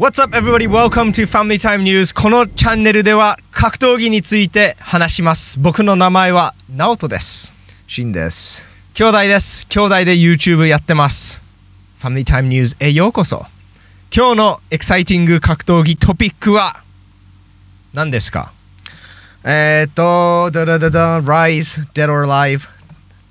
What's up everybody? Welcome to Family Time News. このチャンネルでは格闘技について話します。僕の名前はナオトです。シンです。兄弟です。兄弟で YouTube やってます。Family Time News へようこそ。今日のエキサイティング格闘技トピックは何ですかえっと、ダダダダ、Rise Dead or Alive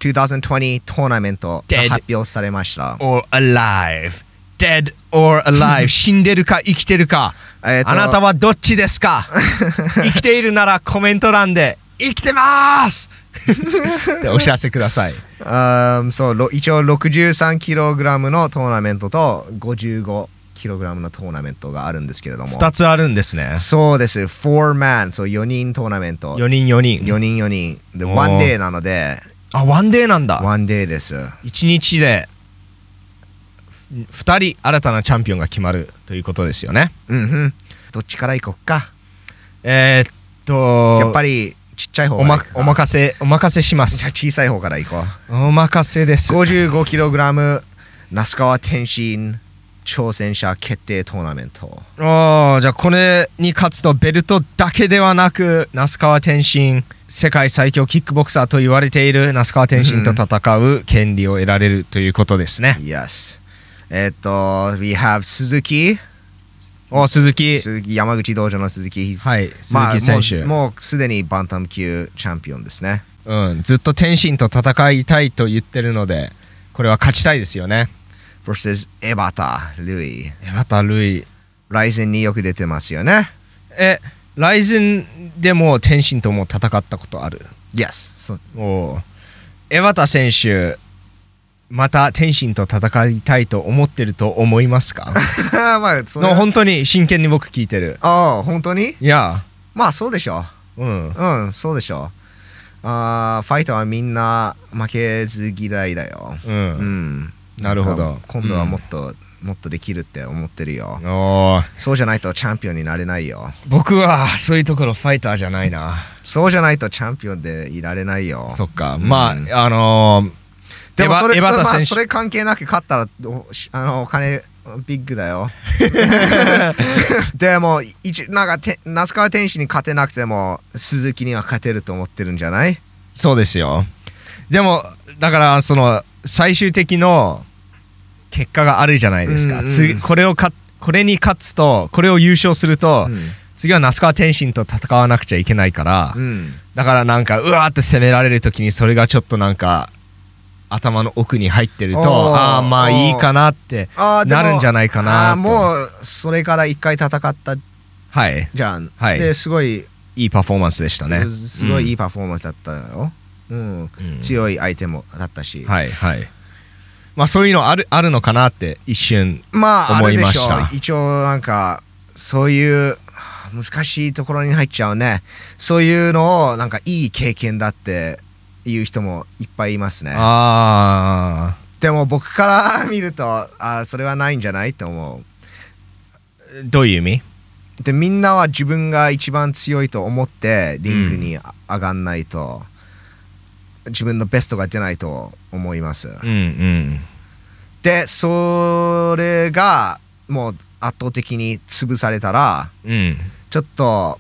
2020トーナメントが発表されました。Dead or Alive dead or alive 死んでるか生きてるか、えー、あなたはどっちですか 生きているならコメント欄で生きてます お知らせください。u そう一応 63kg のトーナメントと 55kg のトーナメントがあるんですけれども。2つあるんですね。そうです。4 man、そう4人トーナメント。4人4人。4人4人。で、1 day なので。あ、ワンデーなんだ。ワンデーです。1日で。2人新たなチャンピオンが決まるということですよねうんうんどっちから行こっかえー、っとやっぱりちっちゃい方おまお任せお任せします小さい方から行こうお任せです 55kg 那須川天心挑戦者決定トーナメントおじゃあこれに勝つとベルトだけではなく那須川天心世界最強キックボクサーと言われている那須川天心と戦う権利を得られるということですね。yes. えっと、we have 鈴木。お鈴木鈴木山口道場の鈴木、はい、鈴木選手もうすでにバンタム級チャンピオンですね、うん、ずっと天心と戦いたいと言ってるのでこれは勝ちたいですよね vs エバタ・ルイエバタ・ルイライゼンによく出てますよねえライゼンでも天心とも戦ったことある Yes そうおエバタ選手また天心と戦いたいと思ってると思いますか まあその本当に真剣に僕聞いてるああ本当にいやまあそうでしょううんうんそうでしょうあファイトはみんな負けず嫌いだようん、うん、なるほど今度はもっと、うん、もっとできるって思ってるよそうじゃないとチャンピオンになれないよ僕はそういうところファイターじゃないなそうじゃないとチャンピオンでいられないよそっか、うん、まああのーでもそれ,、まあ、それ関係なく勝ったらあのお金ビッグだよ でも一なんかて那須川天心に勝てなくても鈴木には勝てると思ってるんじゃないそうですよでもだからその最終的の結果があるじゃないですか、うんうん、これをかこれに勝つとこれを優勝すると、うん、次は那須川天心と戦わなくちゃいけないから、うん、だからなんかうわーって攻められる時にそれがちょっとなんか頭の奥に入ってるとああまあいいかなってなるんじゃないかなあもうそれから1回戦ったはいじゃん、はい、ですごいいいパフォーマンスでしたねすごいいいパフォーマンスだったよ、うん、うん、強い相手もだったしはいはいまあそういうのあるあるのかなって一瞬思いました、まあ、あ一応なんかそういう難しいところに入っちゃうねそういうのをなんかいい経験だっていう人もいっぱいいますねあでも僕から見るとあそれはないんじゃないと思うどういう意味でみんなは自分が一番強いと思ってリングに上がんないと、うん、自分のベストが出ないと思います、うんうん、でそれがもう圧倒的に潰されたら、うん、ちょっと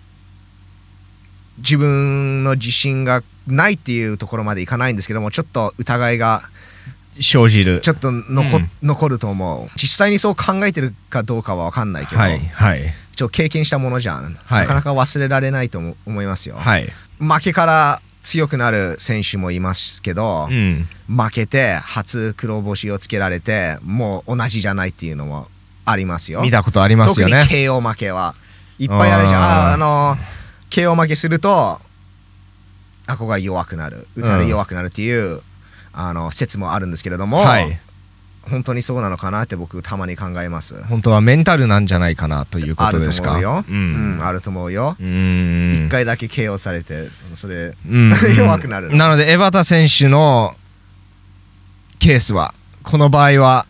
自分の自信がないっていうところまでいかないんですけどもちょっと疑いが生じるちょっと残うん、残ると思う実際にそう考えてるかどうかは分かんないけど、はいはい、ちょ経験したものじゃん、はい、なかなか忘れられないと思いますよ、はい、負けから強くなる選手もいますけど、うん、負けて初黒星をつけられてもう同じじゃないっていうのもありますよ見たことありますよね KO 負けはいっぱいあるじゃんあの KO 負けすると顎が弱くなるたれ弱くなるっていう、あの説もあるんですけれども、はい、本当にそうなのかなって僕たまに考えます本当はメンタルなんじゃないかなということですかあると思うよ、うん、うん、あると思うよ一回だけ KO されてそれ、うん、弱くなるなので江端選手のケースはこの場合は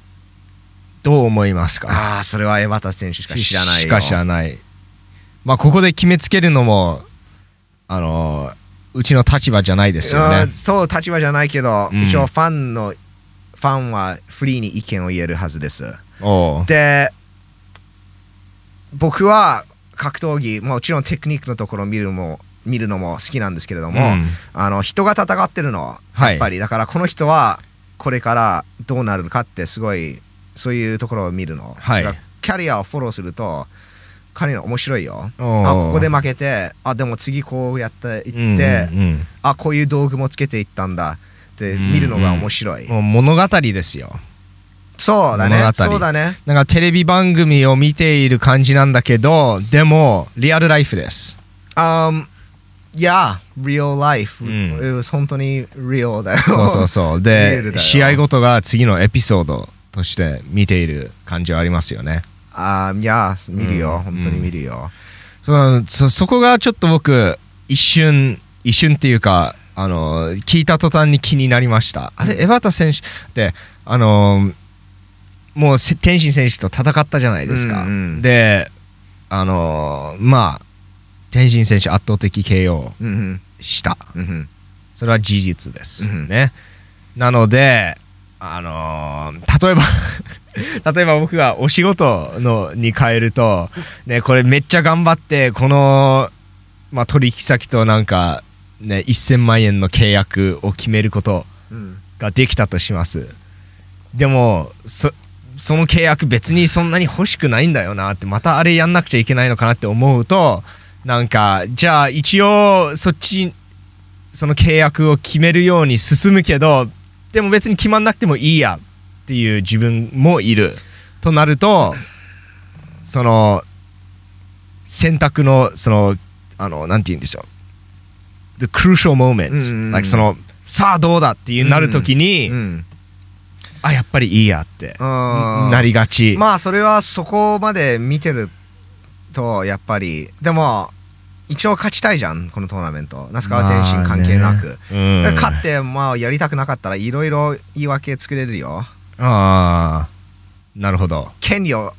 どう思いますかああそれは江端選手しか知らないしか知らないまあここで決めつけるのもあのーうちの立場じゃないですよね。そう立場じゃないけど、うん、一応ファンのファンはフリーに意見を言えるはずです。で僕は格闘技もちろんテクニックのところを見るも見るのも好きなんですけれども、うん、あの人が戦ってるのやっぱり、はい、だからこの人はこれからどうなるのかってすごいそういうところを見るの、はい、キャリアをフォローすると彼の面白いよあここで負けてあでも次こうやっていって、うんうんあこういう道具もつけていったんだって見るのが面白い、うんうん、もう物語ですよそうだねそうだねなんかテレビ番組を見ている感じなんだけどでもリアルライフですいやリアルラ real life、う本当に real だよそうそうそう で試合ごとが次のエピソードとして見ている感じはありますよねあいや見るよ、うん、本当に見るよ、そのそそこがちょっと僕一瞬一瞬っていうかあの聞いた途端に気になりましたあれ江端選手ってあのもう天心選手と戦ったじゃないですか、うんうん、であのまあ天心選手圧倒的 KO した、うんうん、それは事実です、うん、ねなのであの例えば 例えば僕がお仕事のに変えると、ね、これめっちゃ頑張って、この、まあ、取引先となんか、ね、1000万円の契約を決めることができたとします。でも、そ、その契約別にそんなに欲しくないんだよなって、またあれやんなくちゃいけないのかなって思うと、なんか、じゃあ一応そっち、その契約を決めるように進むけど、でも別に決まんなくてもいいやっていう自分もいるとなるとその選択のそのあのなんて言うんでしょう The crucial m o m e n t うんうん、like そのさあどうだっていうなるときに、うんうん、あやっぱりいいやってなりがちまあそれはそこまで見てるとやっぱりでも一応勝ちたいじゃんこのトーナメント那須川天心関係なく、まあねうん、勝ってまあやりたくなかったらいろいろ言い訳作れるよああなるほど権利を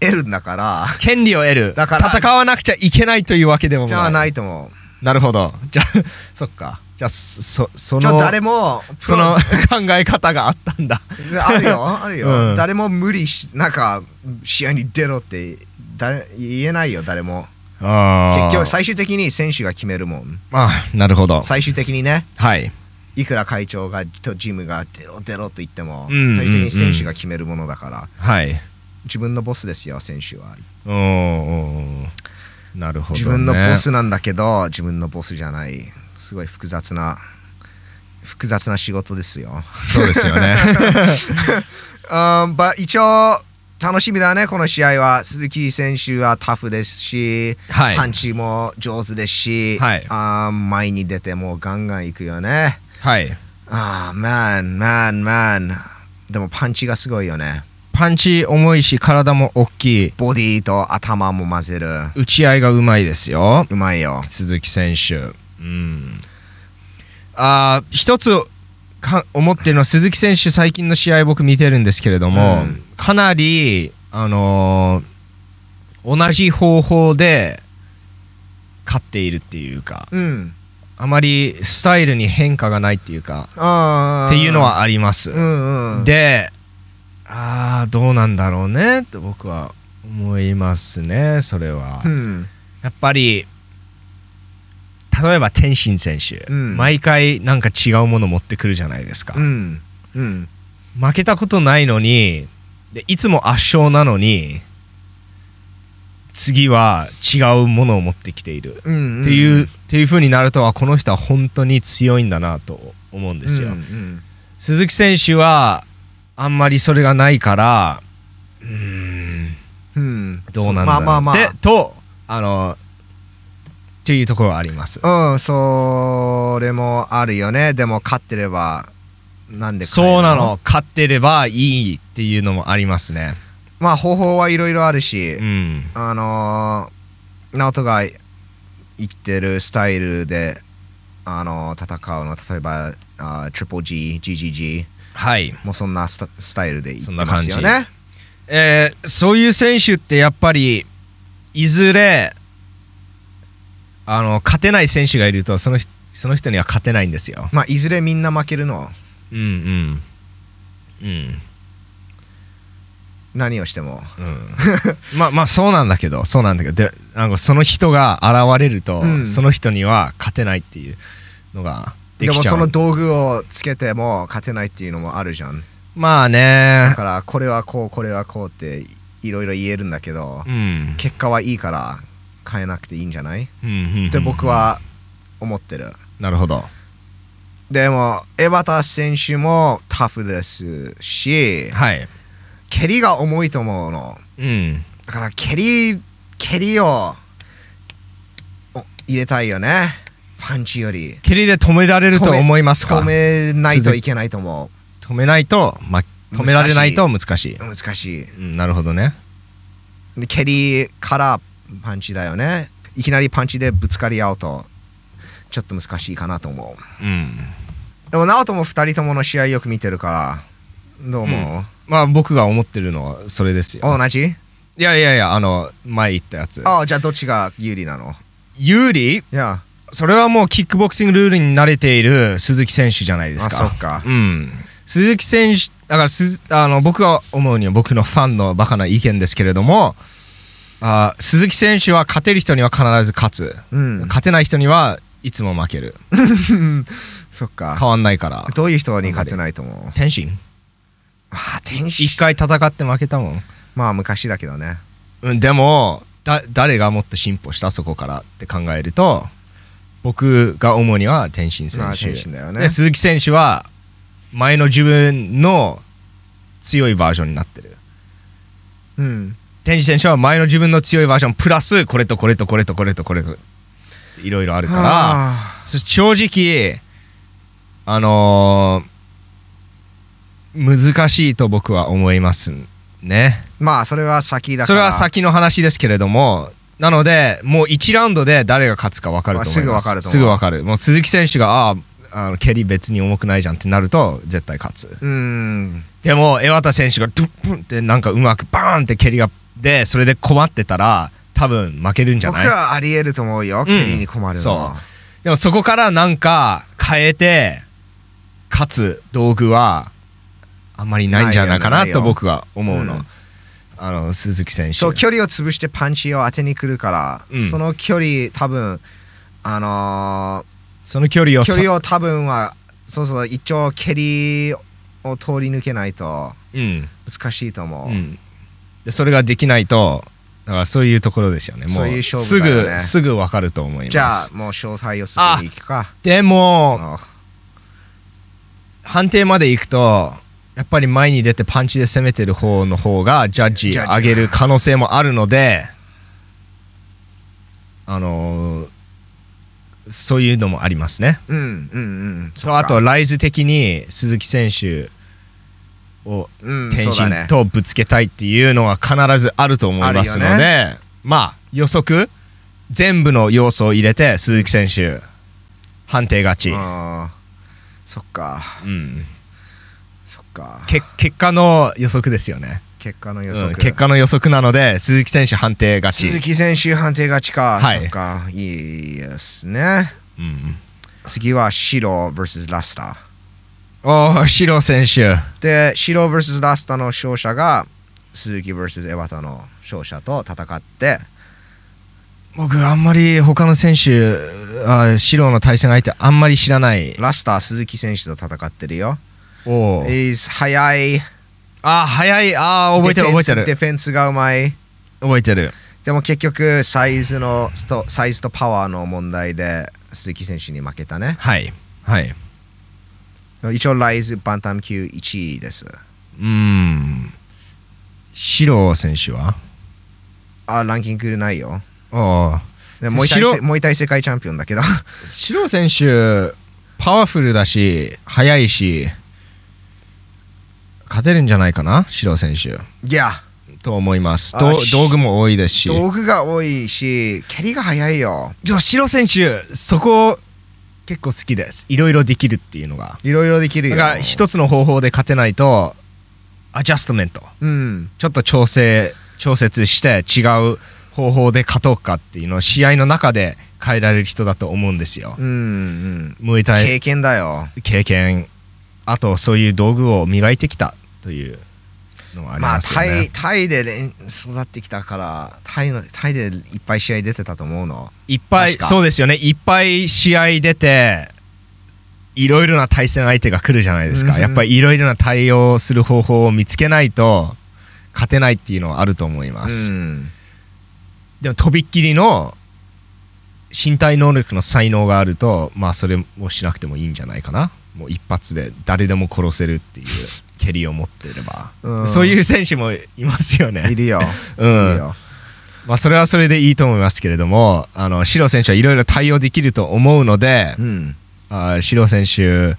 得るんだから権利を得るだから戦わなくちゃいけないというわけでもないじゃあないと思うなるほどじゃあ そっかじゃあそその誰もその 考え方があったんだあるよあるよ、うん、誰も無理しなんか試合に出ろってだ言えないよ誰も結局最終的に選手が決めるもんああなるほど最終的にねはいいくら会長がとジムがデロデロと言っても、最終的に選手が決めるものだから、はい、自分のボスですよ選手はなるほど、ね、自分のボスなんだけど自分のボスじゃないすごい複雑な複雑な仕事ですよそうですよね、うん、一応楽しみだねこの試合は鈴木選手はタフですし、はい、パンチも上手ですし、はい、あ前に出てもガンガンいくよねはい。ああ、マン、マン、マン。でもパンチがすごいよね。パンチ重いし体も大きいボディと頭も混ぜる打ち合いがうまいですようまいよ鈴木選手うんあ一つか思ってるのは鈴木選手最近の試合僕見てるんですけれども、うん、かなりあのー、同じ方法で勝っているっていうか、うん、あまりスタイルに変化がないっていうかっていうのはあります、うんうん、でああどうなんだろうねって僕は思いますねそれは、うん、やっぱり例えば天心選手、うん、毎回なんか違うもの持ってくるじゃないですか、うん、負けたことないのにでいつも圧勝なのに次は違うものを持ってきているっていう,、っていう風になるとはこの人は本当に強いんだなと思うんですよ。うんうん、鈴木選手はあんまりそれがないからうん、うん、どうなんだろう、まあまあまあ、とあのっていうところはあります。うんそれもあるよねでも勝ってればなんでそうなの勝ってればいいっていうのもありますね。まあ方法はいろいろあるし、うん、あのー、直人が言ってるスタイルで、あのー、戦うの例えばあ Triple G、GGG、はい、もうそんなスタイルでいってますよね。えー、そういう選手ってやっぱりいずれあの勝てない選手がいるとそのその人には勝てないんですよ。まあいずれみんな負けるの。うんうん。うん。何をしても、うん、まあまあそうなんだけどそうなんだけどでなんかその人が現れると、うん、その人には勝てないっていうのができちゃうでもその道具をつけても勝てないっていうのもあるじゃんまあねだからこれはこうこれはこうっていろいろ言えるんだけど、うん、結果はいいから変えなくていいんじゃない、って僕は思ってるなるほどでも江端選手もタフですし、はい、蹴りが重いと思うの、うん、だから蹴り蹴りを入れたいよねパンチより蹴りで止められると思いますか止めないといけないと思う止めないと、ま止められないと難しい難しい、うん、なるほどねで蹴りからパンチだよねいきなりパンチでぶつかり合うとちょっと難しいかなと思う、うん、でも直人も2人ともの試合よく見てるからどう思う、うんまあ僕が思ってるのはそれですよ。同じいやいやいや、あの、前言ったやつ。ああ、じゃあどっちが有利なの有利いや。それはもうキックボクシングルールに慣れている鈴木選手じゃないですか。あ、そっか。うん。鈴木選手、だからすあの僕が思うには僕のファンのバカな意見ですけれども、あ鈴木選手は勝てる人には必ず勝つ、うん、勝てない人にはいつも負ける そっか変わんないからどういう人に勝てないと思う天心あ天使一回戦って負けたもんまあ昔だけどねうんでもだ誰がもっと進歩したそこからって考えると僕が主には天心選手、天心だよね、鈴木選手は前の自分の強いバージョンになってるうん天心選手は前の自分の強いバージョンプラスこれとこれとこれとこれとこれといろいろあるから正直あのー難しいと僕は思いますねまあそれは先だからそれは先の話ですけれどもなのでもう1ラウンドで誰が勝つか分かると思います、まあ、すぐ分かるもう鈴木選手があああの蹴り別に重くないじゃんってなると絶対勝つうんでも江渡選手がドゥッンってなんかうまくバーンって蹴りがでそれで困ってたら多分負けるんじゃない僕はありえると思うよ蹴りに困るのは、そうでもそこからなんか変えて勝つ道具はあんまりないんじゃないかなと僕は思うの。うんあの鈴木選手そう距離を潰してパンチを当てにくるから、うん、その距離多分あのー、その距離を距離を多分はそうそう一応蹴りを通り抜けないと難しいと思う、うん、でそれができないとだからそういうところですよねもう、ね、すぐすぐ分かると思いますじゃあもう詳細をすぐにくかでも判定までいくとやっぱり前に出てパンチで攻めてる方の方がジャッジ上げる可能性もあるのであのそういうのもありますね。うんうんうん、とあとライズ的に鈴木選手を天心とぶつけたいっていうのは必ずあると思いますので、ね、まあ予測全部の要素を入れて鈴木選手判定勝ち。そっか、うんか結果の予測ですよね結果の予測、うん、結果の予測なので鈴木選手判定勝ち鈴木選手判定勝ちか、はい、そっかいいですね、うん、次は白 vs ラスターおお白選手で白 vs ラスターの勝者が鈴木 vs エバタの勝者と戦って僕あんまり他の選手あ白の対戦相手あんまり知らないラスター鈴木選手と戦ってるよ is 速い。あ、速い。あ、覚えてる覚えてる。ディフェンスがうまい。覚えてる。でも結局サイズのサイズとパワーの問題で鈴木選手に負けたね。はい。はい。一応ライズバンタム級1位です。うん。シロ選手はあ、ランキングないよ。ああ。もう一回世界チャンピオンだけど。シロ選手、パワフルだし、速いし。勝てるんじゃないかな、白選手。いや。と思います。道具も多いですし。道具が多いし、蹴りが早いよ。じゃあ、白選手、そこ結構好きです。いろいろできるっていうのが。いろいろできるよ。が一つの方法で勝てないと、アジャストメント。うん。ちょっと調整、調節して違う方法で勝とうかっていうのを試合の中で変えられる人だと思うんですよ。うん、うん。向いたい。経験だよ。経験。あと、そういう道具を磨いてきたというのはありますよね、まあ、タイタイで育ってきたからタイのタイでいっぱい試合出てたと思うのいっぱいそうですよねいっぱい試合出ていろいろな対戦相手が来るじゃないですか、うん、やっぱりいろいろな対応する方法を見つけないと勝てないっていうのはあると思います、うん、でもとびっきりの身体能力の才能があるとまあそれをしなくてもいいんじゃないかなもう一発で誰でも殺せるっていう蹴りを持っていれば、うん、そういう選手もいますよね。いるよ。うん、いるよまあ、それはそれでいいと思いますけれども、あの白選手はいろいろ対応できると思うので、うん、あシ選手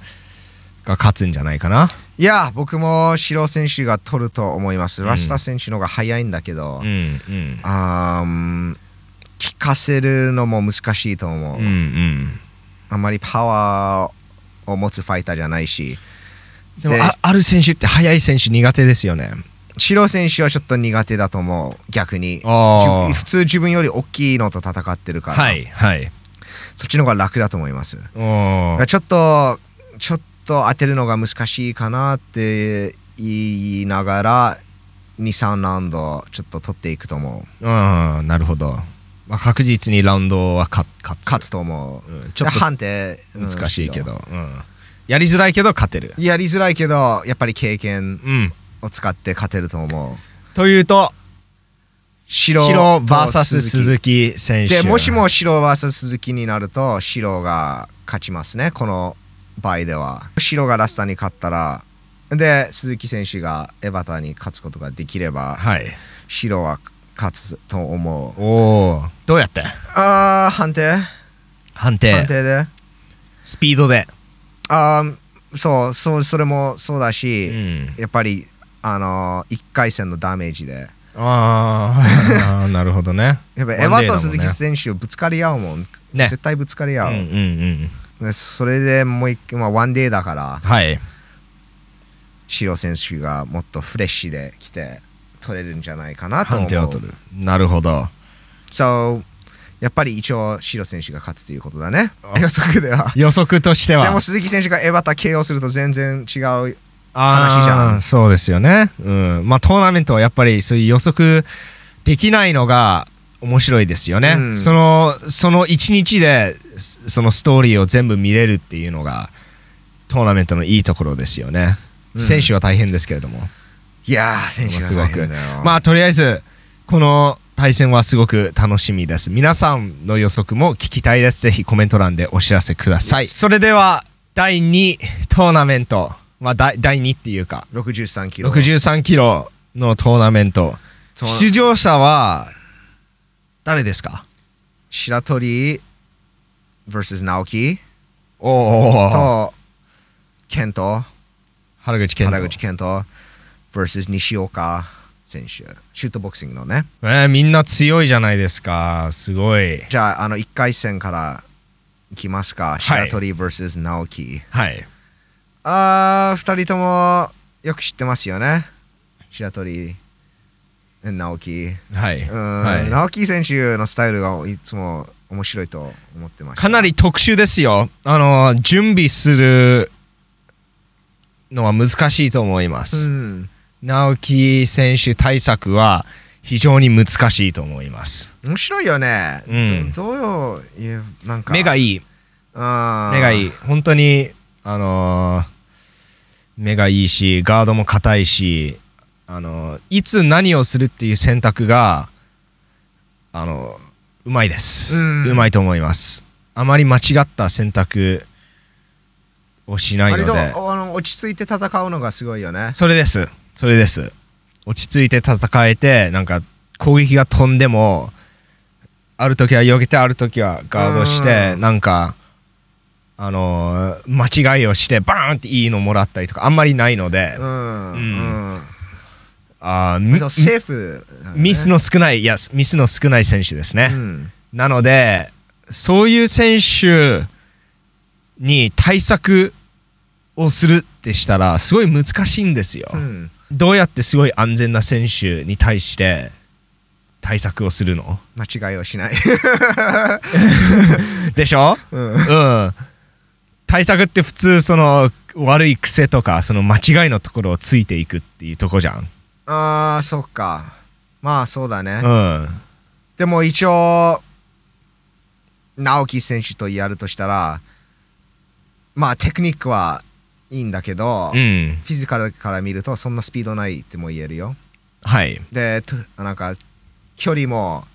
が勝つんじゃないかな。いや、僕も白選手が取ると思います。ラスタ選手の方が早いんだけど、うん、うん、あ聞かせるのも難しいと思う。うんうん、あまりパワーを持つファイターじゃないし。でもある選手って速い選手苦手ですよね白選手はちょっと苦手だと思う逆に普通自分より大きいのと戦ってるから、はいはい、そっちの方が楽だと思いますちょっとちょっと当てるのが難しいかなって言いながら23ラウンドちょっと取っていくと思ううんなるほど、まあ、確実にラウンドは勝つ勝つと思う、うん、ちょっと判定難しいけど、うんやりづらいけど勝てるやりづらいけどやっぱり経験を使って勝てると思う、うん、というと白白 VS 鈴木選手でもしも白 VS 鈴木になると白が勝ちますねこの場合では白がラスターに勝ったらで鈴木選手がエバターに勝つことができれば、はい、白は勝つと思うおおどうやってああ判定判定判定でスピードであそうそうそれもそうだし、うん、やっぱりあの1回戦のダメージでああ なるほどねやっぱエヴァと鈴木選手ぶつかり合うもん、ね、絶対ぶつかり合う,、うんうんうん、それでもう一回、まあ、ワンデーだからはいシロ選手がもっとフレッシュで来て取れるんじゃないかなと思うなるほど So やっぱり一応、白選手が勝つということだね。予測では。予測としては。でも鈴木選手がエバタ KO すると全然違う話じゃん。そうですよね。うん。まあトーナメントはやっぱりそういう予測できないのが面白いですよね。うん、その、その一日でそのストーリーを全部見れるっていうのがトーナメントのいいところですよね。うん、選手は大変ですけれども。いやー、選手は大変だよ。まあとりあえず、この対戦はすごく楽しみです。皆さんの予測も聞きたいです。ぜひコメント欄でお知らせください。それでは第2トーナメント、まあ、第2っていうか63キロ63キロのトーナメント出場者は誰ですか白鳥 vs 直樹おお健人原口健人原口健人 vs 西岡選手シュートボクシングのねえー、みんな強いじゃないですかすごいじゃああの1回戦からいきますか、はい、シアトリー vs 直樹はいあー2人ともよく知ってますよね白鳥直樹はい、はい、直樹選手のスタイルがいつも面白いと思ってましかなり特殊ですよあの準備するのは難しいと思います、うん、直樹選手対策は非常に難しいと思います面白いよね、うん、どういうなんか目がいい目がいい本当にあのー、目がいいしガードも硬いしあのー、いつ何をするっていう選択があのー、うまいですうまいと思いますあまり間違った選択をしないのであの落ち着いて戦うのがすごいよねそれですそれです落ち着いて戦えてなんか攻撃が飛んでもある時は避けてある時はガードしてなんかあのー、間違いをしてバーンっていいのもらったりとかあんまりないので、うんうん、あセーフ、ね、ミスの少ないいやミスの少ない選手ですね、うん、なのでそういう選手に対策をするってしたらすごい難しいんですよ、うん、どうやってすごい安全な選手に対して対策をするの間違いをしない でしょ、うん、うん、対策って普通その悪い癖とかその間違いのところをついていくっていうとこじゃんあーそっかまあそうだねうんでも一応直樹選手とやるとしたらまあテクニックはいいんだけど、うん、フィジカルから見るとそんなスピードないっても言えるよはいでなんか距離も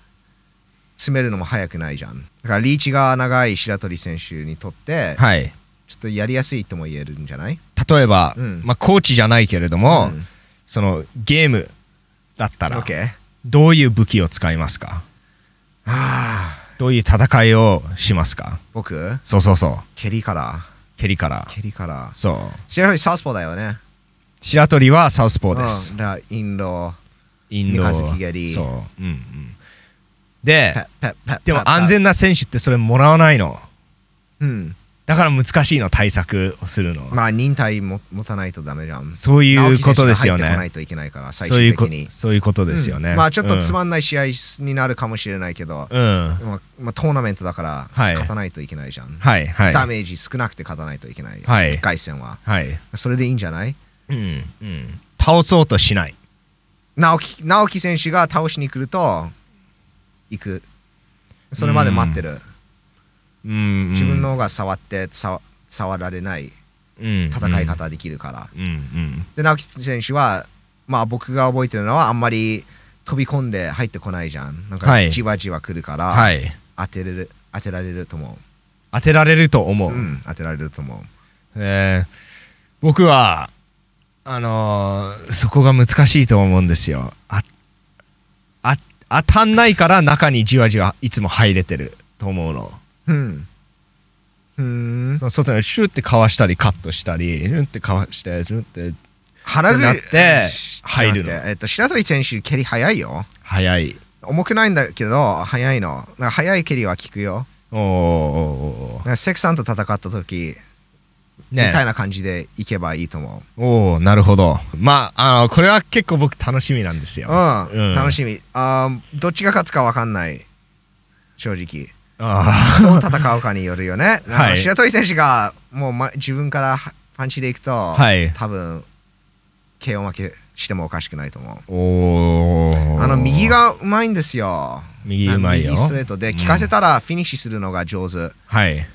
詰めるのも速くないじゃんだからリーチが長い白鳥選手にとって、はい、ちょっとやりやすいとも言えるんじゃない例えば、うん、まあ、コーチじゃないけれども、うん、そのゲームだったらどういう武器を使いますか、はあ、どういう戦いをしますか僕そうそうそう蹴りから蹴りから蹴りからそう白鳥サウスポーだよね白鳥はサウスポーです、うん、インドインド三日月蹴りそううんうんででも安全な選手ってそれもらわないのうんだから難しいの対策をするのまあ忍耐も持たないとダメじゃんそういうことですよねないといけないからそういうことですよね、うん、まあちょっとつまんない試合になるかもしれないけど、うんまあ、まあ、トーナメントだから勝たないといけないじゃん、はいはい、ダメージ少なくて勝たないといけない、はい、1回戦は、はい、それでいいんじゃない、うんうん、倒そうとしない直樹直樹選手が倒しに来ると行くそれまで待ってる、うんうんうん、自分の方が触って触られない戦い方できるから。うんうん、で直樹選手は、まあ、僕が覚えてるのはあんまり飛び込んで入ってこないじゃん。なんかじわじわ来るから、はい、当てれる当てられると思う。当てられると思う、うん、当てられると思う。えー、僕はあのー、そこが難しいと思うんですよ。当たんないから中にじわじわいつも入れてると思うの。うんうんその外にシューってかわしたりカットしたりシューってかわしてシューって腹ぐって入るのえっと白鳥選手蹴り早いよ早い重くないんだけど早いの早い蹴りは効くよおーおーセクさんと戦った時ね、みたいな感じでいけばいいと思う。おお、なるほど。まあ、あのこれは結構僕楽しみなんですよ。うん、うん、楽しみ。あどっちが勝つか分かんない、正直。どう戦うかによるよね。白鳥選手がもう、ま、自分からパンチでいくと、はい、多分 KO 負けしてもおかしくないと思う。おあの右がうまいんですよ。右うまいよ。ストレートで、効かせたらフィニッシュするのが上手。はい。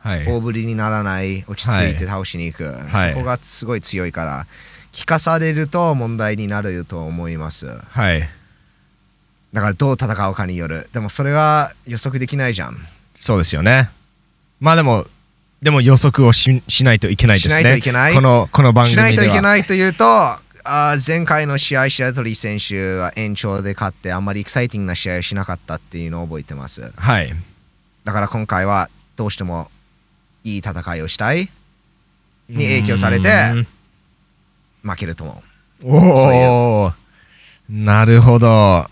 はい、大振りにならない落ち着いて倒しに行く、はい、そこがすごい強いから、聞かされると問題になると思いますはいだからどう戦うかによるでもそれは予測できないじゃんそうですよねまあでもでも予測をしないといけないですねしないといけないこのこの番組ではしないといけないというとあ前回の試合白鳥選手は延長で勝ってあんまりエキサイティングな試合をしなかったっていうのを覚えてますはいだから今回はどうしてもいい戦いをしたいに影響されて負けると思うおおなるほど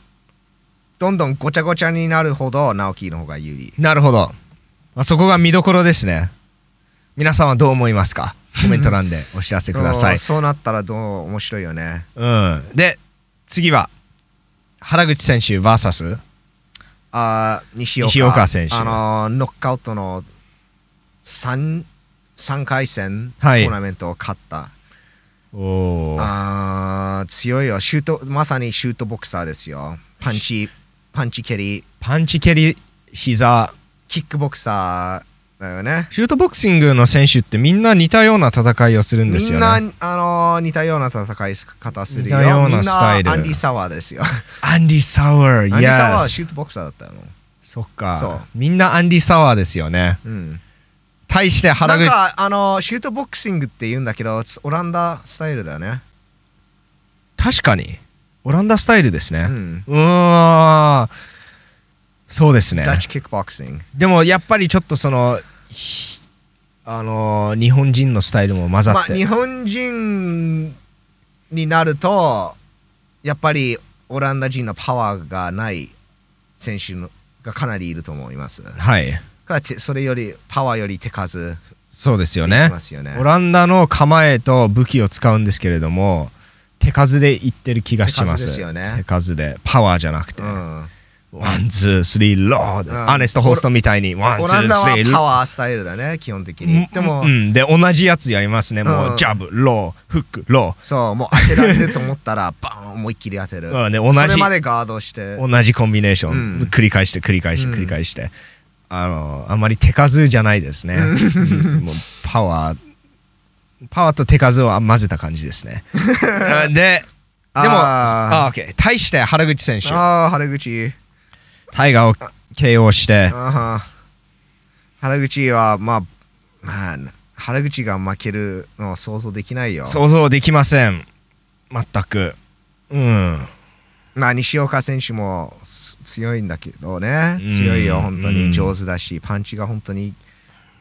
どんどんごちゃごちゃになるほど直樹の方が有利なるほど、まあ、そこが見どころですね皆さんはどう思いますかコメント欄でお知らせくださいそうなったらどう面白いよねうんで次は原口選手 VS あ西岡西岡選手あのノックアウトの 3, 3回戦トーナメントを勝った、はい、おあ強いよシュートまさにシュートボクサーですよパンチパンチ蹴りパンチ蹴り膝キックボクサーだよねシュートボクシングの選手ってみんな似たような戦いをするんですよねみんな、あのー、似たような戦い方するよ似たようなスタイルアンディ・サワーですよアンディ・サワーアンディ・サワーはシュートボクサーだったのそっかみんなアンディ・サワーですよねうん対して原口なんかあのシュートボクシングって言うんだけどオランダスタイルだよね確かにオランダスタイルですね。うん、うーん。そうですね。でもやっぱりちょっとその、あのー、日本人のスタイルも混ざって、まあ、日本人になると、やっぱりオランダ人のパワーがない選手がかなりいると思います。はい。からそれより、パワーより手数。そうですよね。よねオランダの構えと武器を使うんですけれども、手数でいってる気がします手数で、ね、手数でパワーじゃなくて、うん、ワンツースリーロー、うん、アネストホストみたいにワンツースリーパワースタイルだね基本的にでも、うん、で同じやつやりますねもう、ジャブローフックローそうもう当てられると思ったら バーン思いっきり当てる、うんね、同じそれまでガードして同じコンビネーション、繰り返して繰り返して繰り返して、あのあまり手数じゃないですね、もうパワーパワーと手数を混ぜた感じですね ででもああ、OK、対して原口選手ああ原口タイガーを KO して原口はまあ、まあ、原口が負けるのは想像できないよ想像できません全くうんまあ西岡選手も強いんだけどね強いよ本当に上手だしパンチが本当に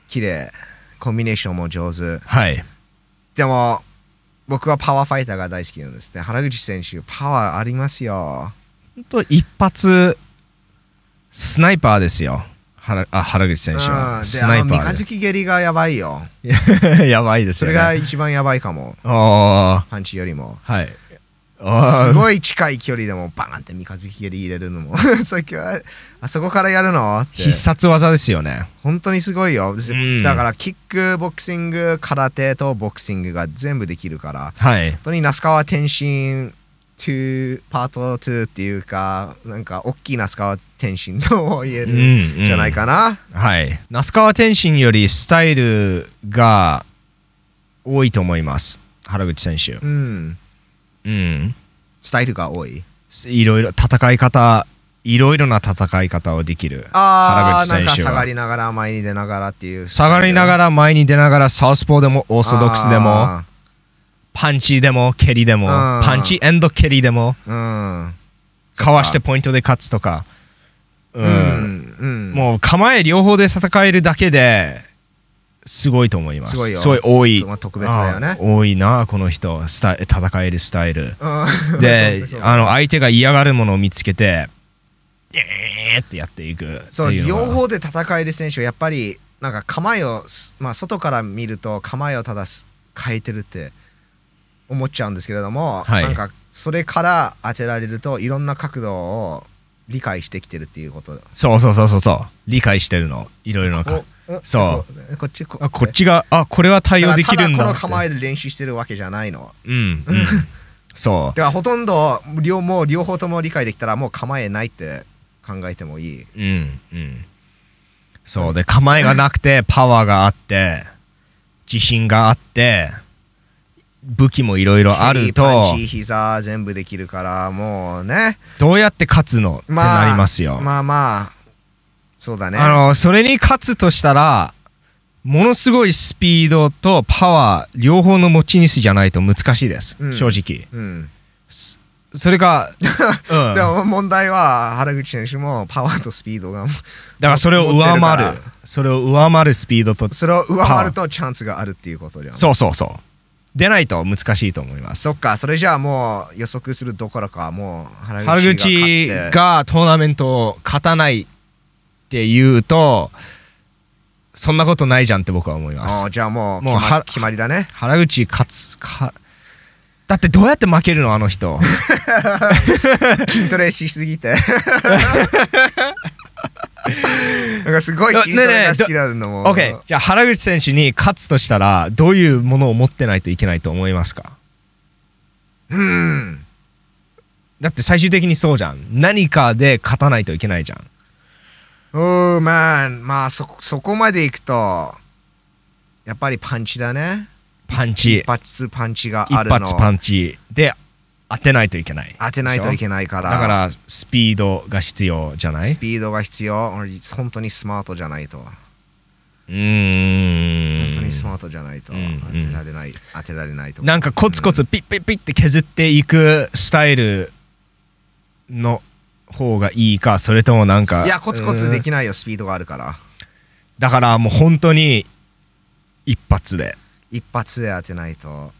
綺麗コンビネーションも上手はいでも、僕はパワーファイターが大好きなんですね。原口選手、パワーありますよ。本当一発、スナイパーですよ。原あ原口選手は、スナイパーで。三日月蹴りがやばいよ。やばいですよ、ね、それが一番やばいかも。パンチよりも。はい。すごい近い距離でもバーンって三日月蹴り入れるのもさっきはあそこからやるの必殺技ですよね本当にすごいよ、うん、だからキックボクシング空手とボクシングが全部できるから、はい、本当に那須川天心2パート2っていうかなんか大きい那須川天心と言えるじゃないかな、うんうん、はい那須川天心よりスタイルが多いと思います原口選手うんうん、スタイルが多いいろいろ戦い方いろいろな戦い方をできる原口選手は下がりながら前に出ながらっていう下がりながら前に出ながらサウスポーでもオーソドックスでもパンチでも蹴りでもパンチエンド蹴りでも、うん、かわしてポイントで勝つとか、うん、うん、もう構え両方で戦えるだけですごいと思います。すごい多い。特別だよね。多いな、この人、スタ戦えるスタイル。で、あの相手が嫌がるものを見つけて、えーってやっていくそう、両方で戦える選手はやっぱり、なんか構えを、まあ、外から見ると構えをただ変えてるって思っちゃうんですけれども、はい、なんかそれから当てられると、いろんな角度を理解してきてるっていうことそうそうそうそうそう、理解してるの、いろいろな角度。そう。こっちこあこっちが、あこれは対応できるんだだこの構えで練習してるわけじゃないの。うん。うん、そう。ではほとんど両もう両方とも理解できたらもう構えないって考えてもいい。うん。うん。そうで構えがなくて パワーがあって自信があって武器もいろいろあるとパンチ膝全部できるからもうねどうやって勝つの、まあ、ってなりますよまあまあそうだねあのそれに勝つとしたらものすごいスピードとパワー両方の持ち主じゃないと難しいです、うん、正直、うん、それが、うん、でも問題は原口選手もパワーとスピードがだからそれを上回るそれを上回るスピードとそれを上回るとチャンスがあるっていうことじゃんそうそうそう出ないと難しいと思いますそっかそれじゃあもう予測するどころかもう原口がトーナメントを勝たないって言うとそんなことないじゃんって僕は思いますあじゃあもうもう決まりだね原口勝つかだってどうやって負けるのあの人 筋トレしすぎて なんかすごい筋トレが好きなのも、ねね、OK じゃあ原口選手に勝つとしたらどういうものを持ってないといけないと思いますかうんだって最終的にそうじゃん何かで勝たないといけないじゃん Oh まあまあそそこまでいくとやっぱりパンチだねパンチ一発パンチがあるの一発パンチで当てないといけない当てないといけないからだからスピードが必要じゃないスピードが必要本当にスマートじゃないとうん本当にスマートじゃないと当てられない、うんうん、当てられないとなんかコツコツピッピッピッって削っていくスタイルの方がいいかそれともなんかいやコツコツできないよスピードがあるからだからもう本当に一発で一発で当てないと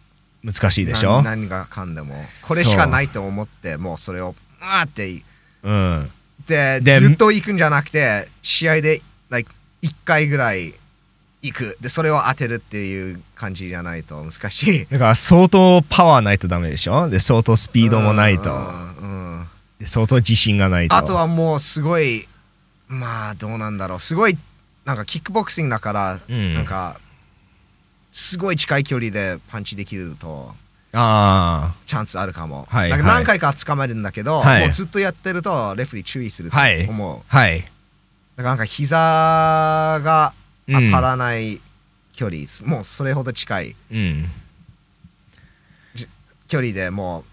難しいでしょ何がかんでもこれしかないと思ってもうそれをわってうんでずっと行くんじゃなくて試合で、一1回ぐらい行くでそれを当てるっていう感じじゃないと難しいだから相当パワーないとダメでしょで相当スピードもないとうん相当自信がないとあとはもうすごいまあどうなんだろうすごいなんかキックボクシングだから、うん、なんかすごい近い距離でパンチできるとあチャンスあるかも、はい、なんか何回か捕まえるんだけど、はい、もうずっとやってるとレフェリー注意すると思う、はい、だからなんか膝が当たらない距離、うん、もうそれほど近い、うん、距離でもう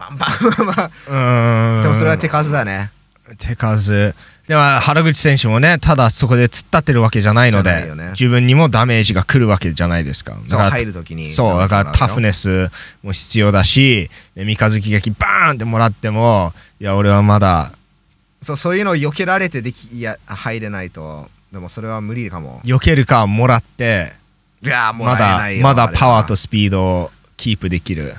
バンバンバンバンでもそれは手数だね手数でも原口選手もねただそこで突っ立ってるわけじゃないので、ね、自分にもダメージが来るわけじゃないですか入る時にそうだからタフネスも必要だし三日月劇バーンってもらってもいや俺はまだそうそういうのを避けられてできいや入れないとでもそれは無理かも避けるかもらっていやもらえないまだまだパワーとスピードをキープできる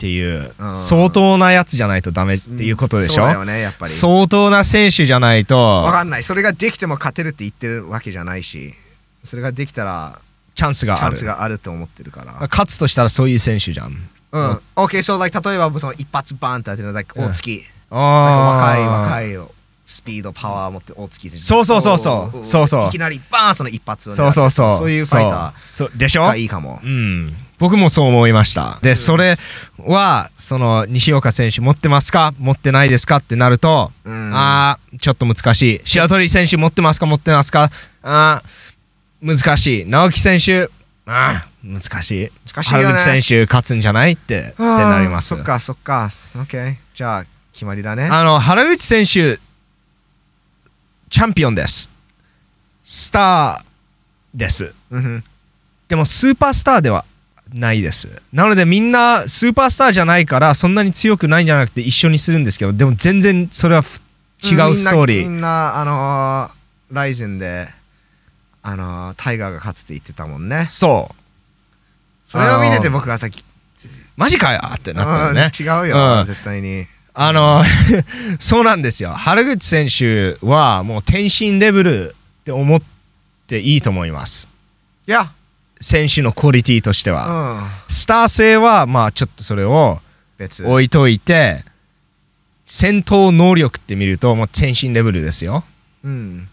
っていう相当なやつじゃないとダメっていうことでしょ、うんね、相当な選手じゃないと分かんないそれができても勝てるって言ってるわけじゃないしそれができたらチャンスがあるチャンスがあると思ってるから勝つとしたらそういう選手じゃんうん OK そう、例えばその一発バンって当てる、のは大月、うん、若い若いよスピードパワーを持って大月選手そうそうそうそうそうそういきなりバーンその一発、ね、そうそうそうそういうファイターでしょいいかもうん僕もそう思いましたで、それはその西岡選手持ってますか持ってないですかってなると、うん、ああちょっと難しい白鳥選手持ってますか持ってますかあ難しい直樹選手あ難しい難しいよ、ね、選手勝つんじゃないってってなりますそっかそっか OK じゃあ決まりだねあの原口選手チャンピオンですスターです、でもスーパースターではないですなのでみんなスーパースターじゃないからそんなに強くないんじゃなくて一緒にするんですけどでも全然それは違うストーリーみんなあのー、ライジンであのー、タイガーが勝つって言ってたもんねそうそれを見てて僕がさっきマジかよってなったね違うよ、うん、絶対にあの そうなんですよ原口選手はもう天心レベルって思っていいと思いますいや選手のクオリティとしては、うん、スター性はまあちょっとそれを置いといて戦闘能力って見るともう天心レベルですよ、うん、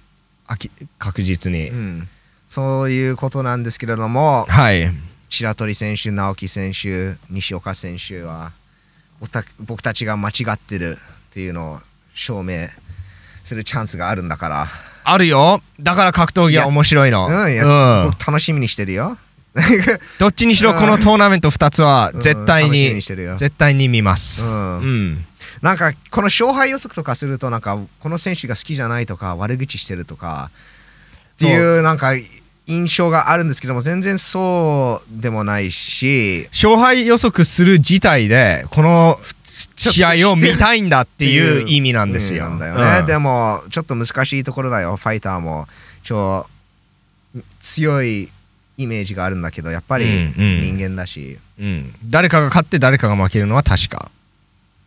あき確実に、うん、そういうことなんですけれども、はい、白鳥選手直樹選手西岡選手は僕たちが間違ってるっていうのを証明するチャンスがあるんだから。あるよだから格闘技は面白いのうん、うん僕楽しみにしてるよ どっちにしろこのトーナメント2つは絶対に,、うんに絶対に見ますううん、なんかこの勝敗予測とかするとなんかこの選手が好きじゃないとか悪口してるとかっていうなんか印象があるんですけども全然そうでもないし勝敗予測する自体でこの試合を見たいんだっていう意味なんですよ。よね、うん、でもちょっと難しいところだよファイターも超強いイメージがあるんだけどやっぱり人間だし、うん、うん、誰かが勝って誰かが負けるのは確か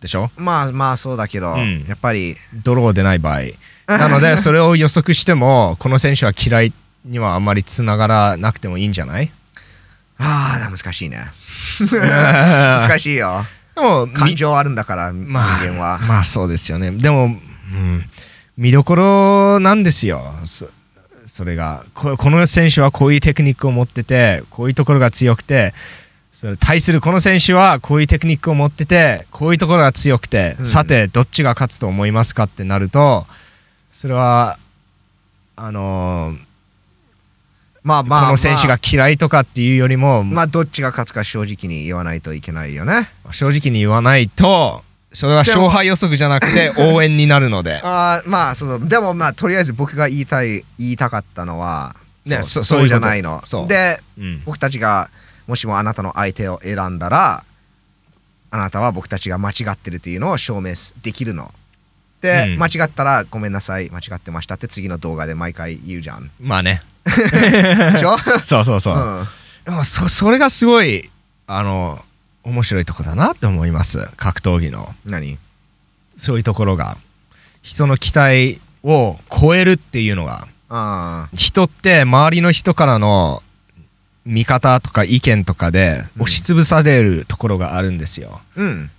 でしょまあまあそうだけど、うん、やっぱりドローでない場合 なのでそれを予測してもこの選手は嫌いにはあまりつながらなくてもいいんじゃないああ難しいね 難しいよでも感情あるんだから、まあ、人間はまあそうですよねでも、うん、見どころなんですよそれがこの選手はこういうテクニックを持っててこういうところが強くてそれ対するこの選手はこういうテクニックを持っててこういうところが強くて、うん、さてどっちが勝つと思いますかってなるとそれはあのーまあまあ、この選手が嫌いとかっていうよりも、まあどっちが勝つか正直に言わないといけないよね正直に言わないとそれは勝敗予測じゃなくて 応援になるのであまあそうでもまあとりあえず僕が言いたい言いたかったのはね、そそうじゃないので、うん、僕たちがもしもあなたの相手を選んだらあなたは僕たちが間違ってるというのを証明できるので、うん、間違ったらごめんなさい間違ってましたって次の動画で毎回言うじゃんまあねでしょ そうそうそう、うん、でもそそれがすごいあの面白いとこだなって思います格闘技の何そういうところが人の期待を超えるっていうのが人って周りの人からの見方とか意見とかで押しつぶされるところがあるんですよ。うん、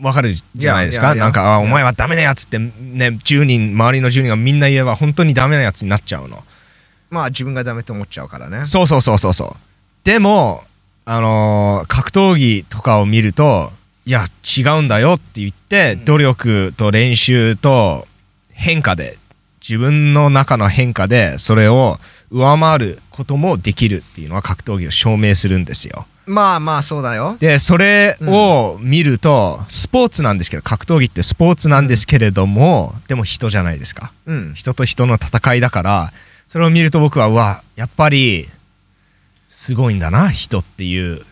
わかるじゃないですかなんか「お前はダメなやつ」ってね10人周りの10人がみんな言えば本当にダメなやつになっちゃうの。まあ自分がダメと思っちゃうからねそうそうそうそうそうでもあのー格闘技とかを見るといや違うんだよって言って、うん努力と練習と変化で自分の中の変化でそれを上回ることもできるっていうのは格闘技を証明するんですよまあまあそうだよでそれを見ると、スポーツなんですけど格闘技ってスポーツなんですけれども、でも人じゃないですかうん人と人の戦いだからそれを見ると僕はうわやっぱりすごいんだな人っていう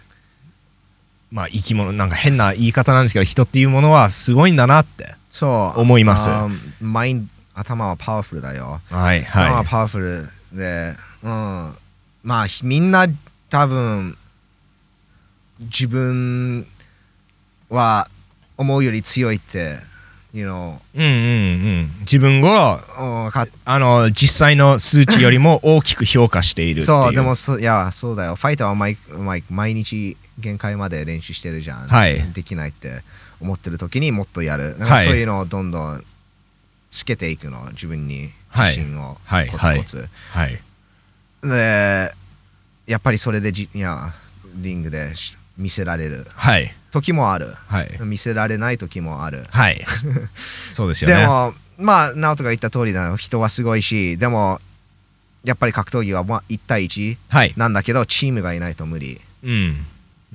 まあ生き物なんか変な言い方なんですけど人っていうものはすごいんだなってそう思いますマイン頭はパワフルだよはいはい頭はパワフルでうんまあみんな多分自分は思うより強いって you know うんうんうん自分をあの実際の数値よりも大きく評価しているそうでもそいやそうだよファイターは毎毎日限界まで練習してるじゃん、はい、できないって思ってる時にもっとやるなんかそういうのをどんどんつけていくの自分に自信を、はい、コツコツ、はい、はい、でやっぱりそれでじいやリングで見せられる、はい、時もある、はい、見せられない時もある、はい、そうですよねでもまあ直人が言った通りだ人はすごいしでもやっぱり格闘技はまあ1対1なんだけど、はい、チームがいないと無理うん、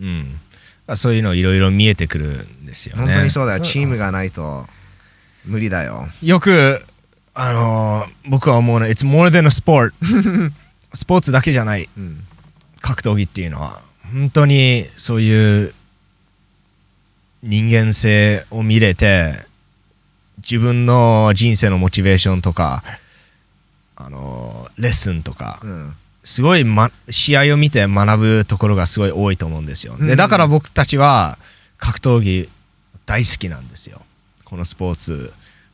うんあ、そういうのいろいろ見えてくるんですよね本当にそうだよチームがないと無理だよよくあのー、僕は思うの It's more than a sport スポーツだけじゃない、うん、格闘技っていうのは本当にそういう人間性を見れて自分の人生のモチベーションとかあのレッスンとか、うん、すごい、ま、試合を見て学ぶところがすごい多いと思うんですよ、うん、でだから僕たちは格闘技大好きなんですよこのスポーツ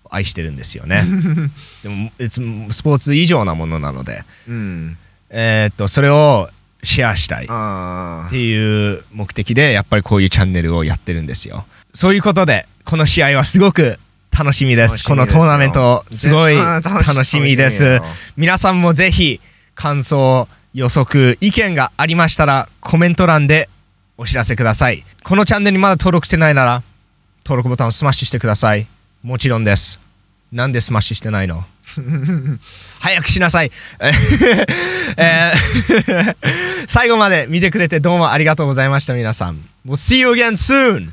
愛してるんですよね でもスポーツ以上なものなので、うん、えー、っとそれをシェアしたいっていう目的でやっぱりこういうチャンネルをやってるんですよそういうことでこの試合はすごく楽しみですこのトーナメントすごい楽しみです皆さんもぜひ感想予測意見がありましたらコメント欄でお知らせくださいこのチャンネルにまだ登録してないなら登録ボタンをスマッシュしてくださいもちろんですなんでスマッシュしてないの 早くしなさい、えー、最後まで見てくれてどうもありがとうございました皆さん。We'll see you again soon!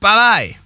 Bye bye!